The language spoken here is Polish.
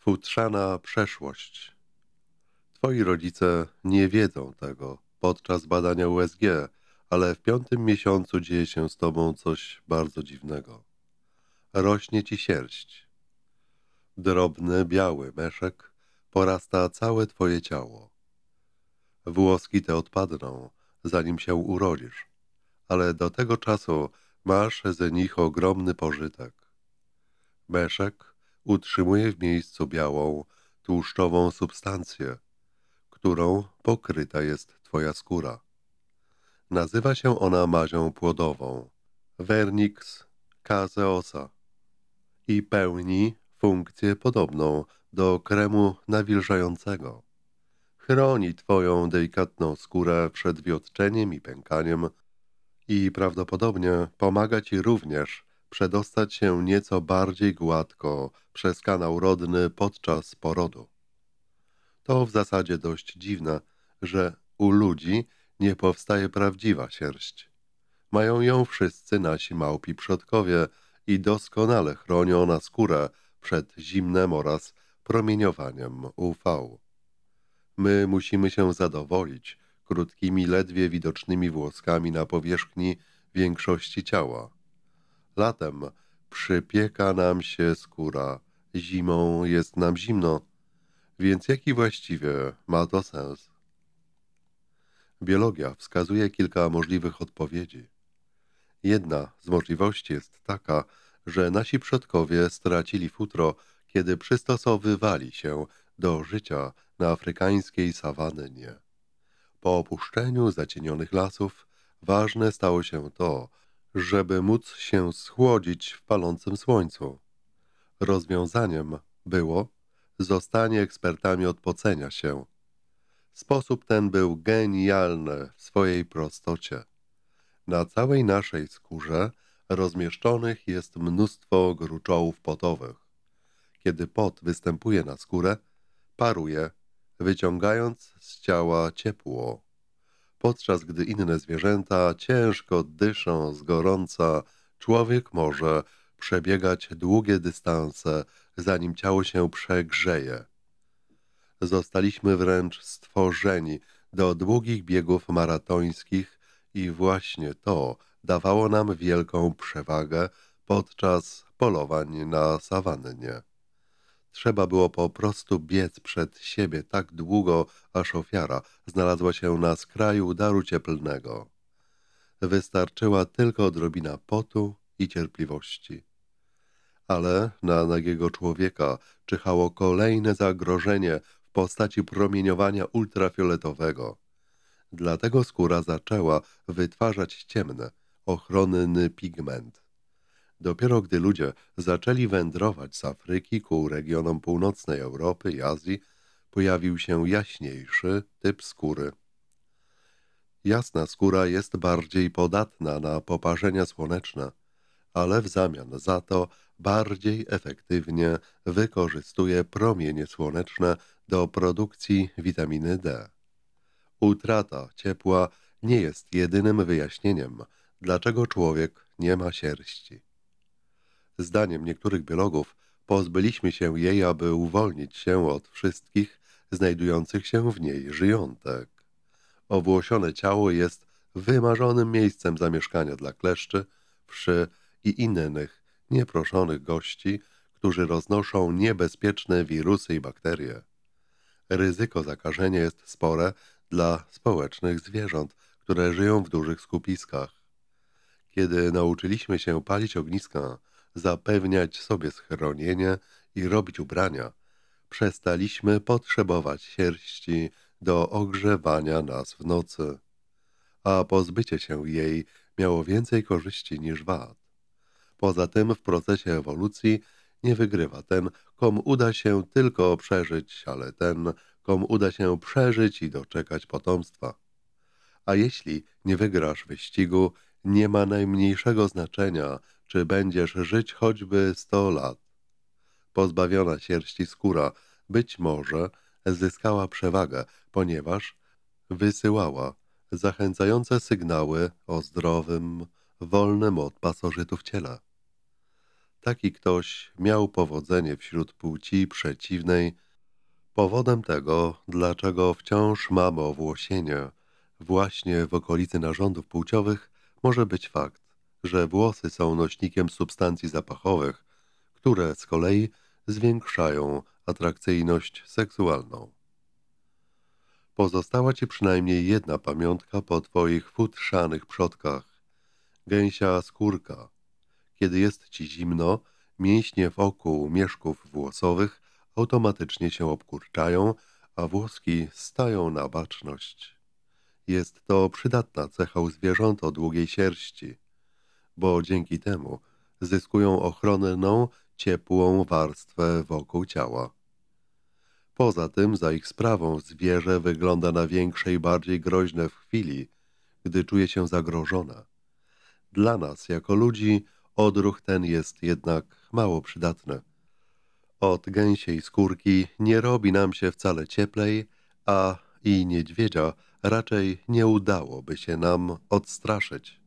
futrzana przeszłość. Twoi rodzice nie wiedzą tego podczas badania USG, ale w piątym miesiącu dzieje się z tobą coś bardzo dziwnego. Rośnie ci sierść. Drobny, biały meszek porasta całe twoje ciało. Włoski te odpadną, zanim się urodzisz, ale do tego czasu masz z nich ogromny pożytek. Meszek utrzymuje w miejscu białą, tłuszczową substancję, którą pokryta jest twoja skóra. Nazywa się ona mazią płodową, vernix caseosa i pełni funkcję podobną do kremu nawilżającego. Chroni twoją delikatną skórę przed wiotczeniem i pękaniem i prawdopodobnie pomaga ci również przedostać się nieco bardziej gładko przez kanał rodny podczas porodu. To w zasadzie dość dziwne, że u ludzi nie powstaje prawdziwa sierść. Mają ją wszyscy nasi małpi przodkowie i doskonale chroni ona skórę przed zimnem oraz promieniowaniem UV. My musimy się zadowolić krótkimi, ledwie widocznymi włoskami na powierzchni większości ciała. Latem przypieka nam się skóra, zimą jest nam zimno, więc jaki właściwie ma to sens? Biologia wskazuje kilka możliwych odpowiedzi. Jedna z możliwości jest taka, że nasi przodkowie stracili futro, kiedy przystosowywali się do życia na afrykańskiej sawannie. Po opuszczeniu zacienionych lasów ważne stało się to, żeby móc się schłodzić w palącym słońcu. Rozwiązaniem było zostanie ekspertami od pocenia się. Sposób ten był genialny w swojej prostocie. Na całej naszej skórze rozmieszczonych jest mnóstwo gruczołów potowych. Kiedy pot występuje na skórę, paruje, wyciągając z ciała ciepło podczas gdy inne zwierzęta ciężko dyszą z gorąca, człowiek może przebiegać długie dystanse, zanim ciało się przegrzeje. Zostaliśmy wręcz stworzeni do długich biegów maratońskich i właśnie to dawało nam wielką przewagę podczas polowań na sawannie. Trzeba było po prostu biec przed siebie tak długo, aż ofiara znalazła się na skraju daru cieplnego. Wystarczyła tylko odrobina potu i cierpliwości. Ale na nagiego człowieka czyhało kolejne zagrożenie w postaci promieniowania ultrafioletowego. Dlatego skóra zaczęła wytwarzać ciemny, ochronny pigment. Dopiero gdy ludzie zaczęli wędrować z Afryki ku regionom północnej Europy i Azji, pojawił się jaśniejszy typ skóry. Jasna skóra jest bardziej podatna na poparzenia słoneczne, ale w zamian za to bardziej efektywnie wykorzystuje promienie słoneczne do produkcji witaminy D. Utrata ciepła nie jest jedynym wyjaśnieniem, dlaczego człowiek nie ma sierści. Zdaniem niektórych biologów pozbyliśmy się jej, aby uwolnić się od wszystkich znajdujących się w niej żyjątek. Owłosione ciało jest wymarzonym miejscem zamieszkania dla kleszczy, wszy i innych nieproszonych gości, którzy roznoszą niebezpieczne wirusy i bakterie. Ryzyko zakażenia jest spore dla społecznych zwierząt, które żyją w dużych skupiskach. Kiedy nauczyliśmy się palić ogniska, zapewniać sobie schronienie i robić ubrania, przestaliśmy potrzebować sierści do ogrzewania nas w nocy, a pozbycie się jej miało więcej korzyści niż wad. Poza tym w procesie ewolucji nie wygrywa ten, komu uda się tylko przeżyć, ale ten, komu uda się przeżyć i doczekać potomstwa. A jeśli nie wygrasz wyścigu, nie ma najmniejszego znaczenia, czy będziesz żyć choćby sto lat. Pozbawiona sierści skóra być może zyskała przewagę, ponieważ wysyłała zachęcające sygnały o zdrowym, wolnym od pasożytów ciele. Taki ktoś miał powodzenie wśród płci przeciwnej, powodem tego, dlaczego wciąż mamy owłosienie właśnie w okolicy narządów płciowych, może być fakt, że włosy są nośnikiem substancji zapachowych, które z kolei zwiększają atrakcyjność seksualną. Pozostała ci przynajmniej jedna pamiątka po twoich futrzanych przodkach. Gęsia skórka. Kiedy jest ci zimno, mięśnie wokół mieszków włosowych automatycznie się obkurczają, a włoski stają na baczność. Jest to przydatna cecha u zwierząt o długiej sierści, bo dzięki temu zyskują ochronną, ciepłą warstwę wokół ciała. Poza tym za ich sprawą zwierzę wygląda na większe i bardziej groźne w chwili, gdy czuje się zagrożona. Dla nas, jako ludzi, odruch ten jest jednak mało przydatny. Od gęsiej skórki nie robi nam się wcale cieplej, a i niedźwiedzia – raczej nie udałoby się nam odstraszyć